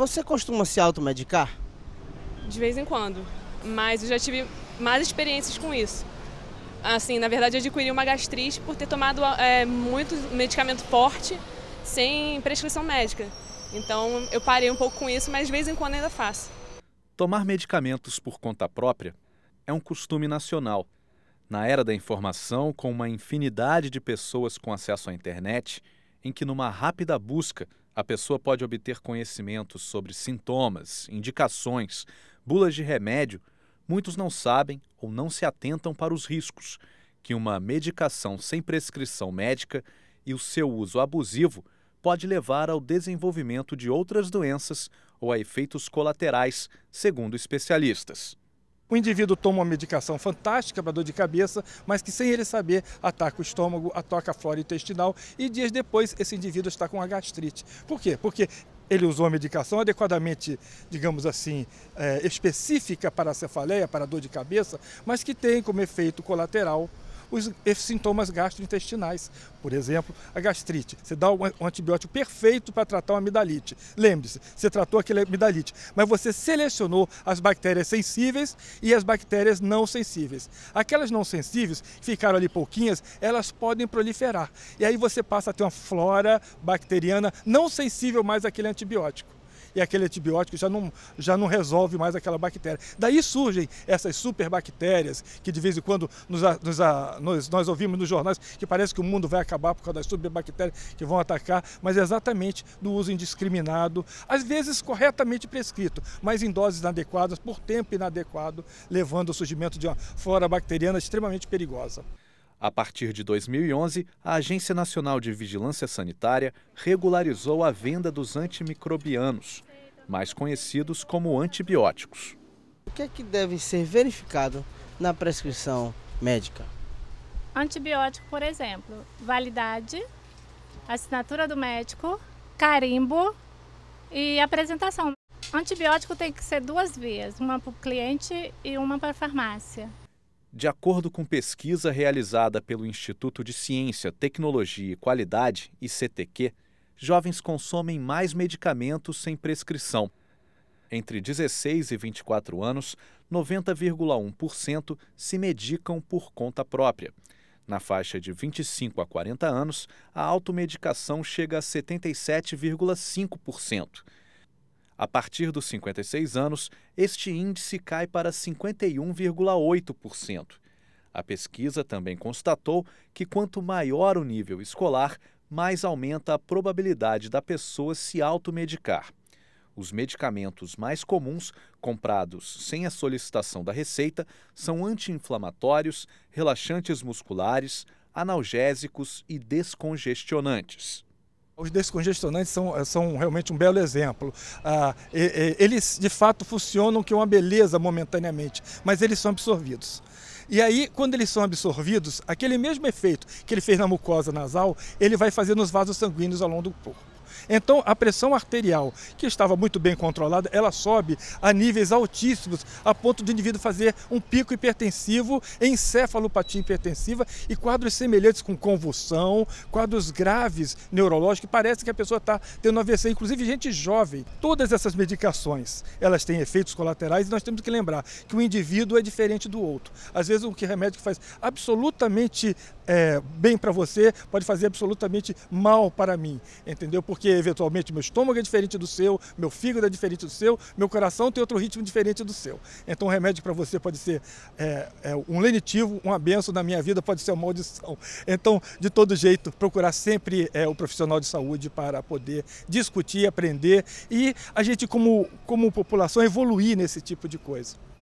Você costuma se automedicar? De vez em quando, mas eu já tive mais experiências com isso. Assim, na verdade, eu adquiri uma gastrite por ter tomado é, muito medicamento forte sem prescrição médica. Então, eu parei um pouco com isso, mas de vez em quando ainda faço. Tomar medicamentos por conta própria é um costume nacional. Na era da informação, com uma infinidade de pessoas com acesso à internet, em que, numa rápida busca, a pessoa pode obter conhecimentos sobre sintomas, indicações, bulas de remédio, muitos não sabem ou não se atentam para os riscos que uma medicação sem prescrição médica e o seu uso abusivo pode levar ao desenvolvimento de outras doenças ou a efeitos colaterais, segundo especialistas. O indivíduo toma uma medicação fantástica para dor de cabeça, mas que sem ele saber ataca o estômago, ataca a flora intestinal e dias depois esse indivíduo está com a gastrite. Por quê? Porque ele usou a medicação adequadamente, digamos assim, é, específica para a cefaleia, para a dor de cabeça, mas que tem como efeito colateral os sintomas gastrointestinais. Por exemplo, a gastrite. Você dá um antibiótico perfeito para tratar uma amidalite. Lembre-se, você tratou aquele amidalite, mas você selecionou as bactérias sensíveis e as bactérias não sensíveis. Aquelas não sensíveis, que ficaram ali pouquinhas, elas podem proliferar. E aí você passa a ter uma flora bacteriana não sensível mais àquele antibiótico e aquele antibiótico já não, já não resolve mais aquela bactéria. Daí surgem essas superbactérias que de vez em quando nos, nos, nós, nós ouvimos nos jornais que parece que o mundo vai acabar por causa das superbactérias que vão atacar, mas é exatamente do uso indiscriminado, às vezes corretamente prescrito, mas em doses inadequadas, por tempo inadequado, levando ao surgimento de uma flora bacteriana extremamente perigosa. A partir de 2011, a Agência Nacional de Vigilância Sanitária regularizou a venda dos antimicrobianos, mais conhecidos como antibióticos. O que é que deve ser verificado na prescrição médica? Antibiótico, por exemplo, validade, assinatura do médico, carimbo e apresentação. Antibiótico tem que ser duas vias, uma para o cliente e uma para a farmácia. De acordo com pesquisa realizada pelo Instituto de Ciência, Tecnologia e Qualidade, ICTQ, jovens consomem mais medicamentos sem prescrição. Entre 16 e 24 anos, 90,1% se medicam por conta própria. Na faixa de 25 a 40 anos, a automedicação chega a 77,5%. A partir dos 56 anos, este índice cai para 51,8%. A pesquisa também constatou que quanto maior o nível escolar, mais aumenta a probabilidade da pessoa se automedicar. Os medicamentos mais comuns, comprados sem a solicitação da receita, são anti-inflamatórios, relaxantes musculares, analgésicos e descongestionantes. Os descongestionantes são, eh, são realmente um belo exemplo. Ah, e, e, eles, de fato, funcionam que é uma beleza momentaneamente, mas eles são absorvidos. E aí, quando eles são absorvidos, aquele mesmo efeito que ele fez na mucosa nasal, ele vai fazer nos vasos sanguíneos ao longo do corpo. Então a pressão arterial, que estava muito bem controlada, ela sobe a níveis altíssimos, a ponto do indivíduo fazer um pico hipertensivo, encefalopatia hipertensiva e quadros semelhantes com convulsão, quadros graves neurológicos, que parece que a pessoa está tendo AVC, inclusive gente jovem. Todas essas medicações, elas têm efeitos colaterais e nós temos que lembrar que o indivíduo é diferente do outro. Às vezes o que remédio que faz absolutamente é, bem para você pode fazer absolutamente mal para mim, entendeu? Porque eventualmente meu estômago é diferente do seu, meu fígado é diferente do seu, meu coração tem outro ritmo diferente do seu. Então o remédio para você pode ser é, é, um lenitivo, uma benção na minha vida, pode ser uma maldição. Então, de todo jeito, procurar sempre é, o profissional de saúde para poder discutir, aprender e a gente, como, como população, evoluir nesse tipo de coisa.